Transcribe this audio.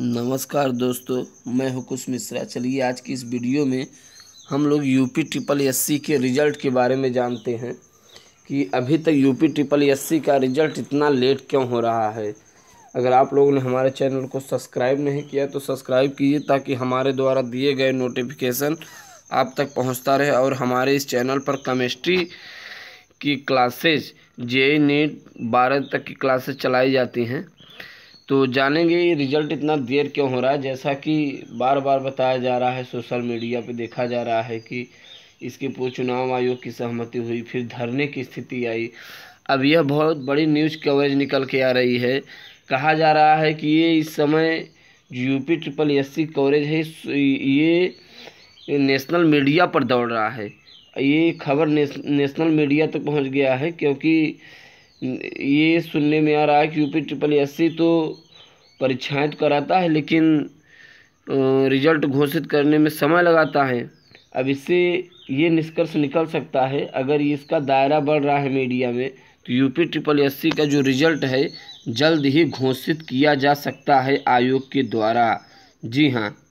नमस्कार दोस्तों मैं हूँ कुश मिश्रा चलिए आज की इस वीडियो में हम लोग यूपी ट्रिपल एससी के रिज़ल्ट के बारे में जानते हैं कि अभी तक यूपी ट्रिपल एससी का रिज़ल्ट इतना लेट क्यों हो रहा है अगर आप लोगों ने हमारे चैनल को सब्सक्राइब नहीं किया तो सब्सक्राइब कीजिए ताकि हमारे द्वारा दिए गए नोटिफिकेशन आप तक पहुँचता रहे और हमारे इस चैनल पर केमिस्ट्री की क्लासेज जे नीट बारह तक की क्लासेज चलाई जाती हैं तो जानेंगे ये रिज़ल्ट इतना देर क्यों हो रहा है जैसा कि बार बार बताया जा रहा है सोशल मीडिया पे देखा जा रहा है कि इसके पूर्व चुनाव आयोग की सहमति हुई फिर धरने की स्थिति आई अब यह बहुत बड़ी न्यूज़ कवरेज निकल के आ रही है कहा जा रहा है कि ये इस समय UP triple S C coverage है ये नेशनल मीडिया पर दौड़ रहा है ये खबर नेशनल मीडिया तक तो पहुंच गया है क्योंकि ये सुनने में आ रहा है कि यूपी ट्रिपल एससी तो परीक्षाएं तो कराता है लेकिन रिजल्ट घोषित करने में समय लगाता है अब इससे ये निष्कर्ष निकल सकता है अगर इसका दायरा बढ़ रहा है मीडिया में तो यूपी ट्रिपल एससी का जो रिजल्ट है जल्द ही घोषित किया जा सकता है आयोग के द्वारा जी हाँ